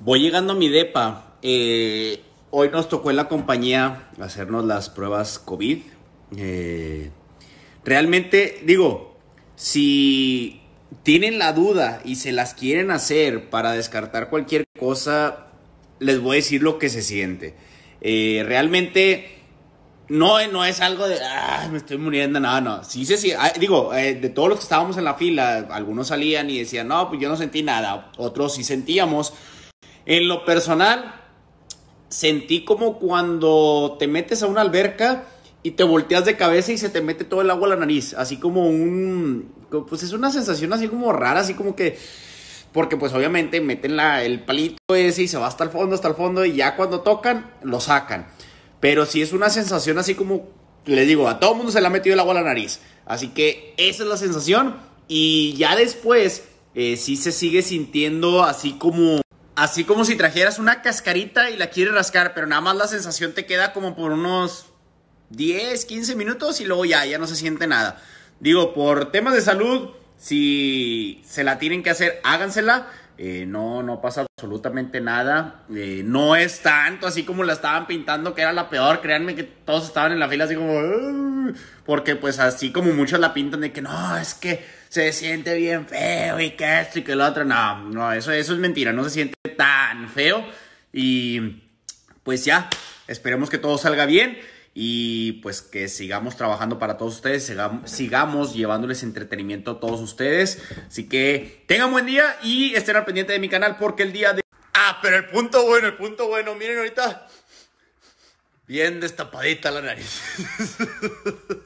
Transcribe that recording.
Voy llegando a mi DEPA. Eh, hoy nos tocó en la compañía hacernos las pruebas COVID. Eh, realmente, digo, si tienen la duda y se las quieren hacer para descartar cualquier cosa, les voy a decir lo que se siente. Eh, realmente no, no es algo de, ah, me estoy muriendo, no, no. Sí, sí, sí. Ah, digo, de todos los que estábamos en la fila, algunos salían y decían, no, pues yo no sentí nada. Otros sí sentíamos. En lo personal, sentí como cuando te metes a una alberca y te volteas de cabeza y se te mete todo el agua a la nariz, así como un, pues es una sensación así como rara, así como que, porque pues obviamente meten la, el palito ese y se va hasta el fondo, hasta el fondo y ya cuando tocan, lo sacan. Pero sí es una sensación así como, les digo, a todo el mundo se le ha metido el agua a la nariz, así que esa es la sensación y ya después eh, sí se sigue sintiendo así como así como si trajeras una cascarita y la quieres rascar, pero nada más la sensación te queda como por unos 10, 15 minutos y luego ya, ya no se siente nada. Digo, por temas de salud, si se la tienen que hacer, hágansela. Eh, no, no pasa absolutamente nada. Eh, no es tanto así como la estaban pintando, que era la peor. Créanme que todos estaban en la fila así como... Porque pues así como muchos la pintan de que no, es que se siente bien feo y que esto y que lo otro. No, no, eso, eso es mentira, no se siente tan feo. Y pues ya, esperemos que todo salga bien y pues que sigamos trabajando para todos ustedes, sigamos, sigamos, llevándoles entretenimiento a todos ustedes. Así que tengan buen día y estén al pendiente de mi canal porque el día de... Ah, pero el punto bueno, el punto bueno, miren ahorita. Bien destapadita la nariz.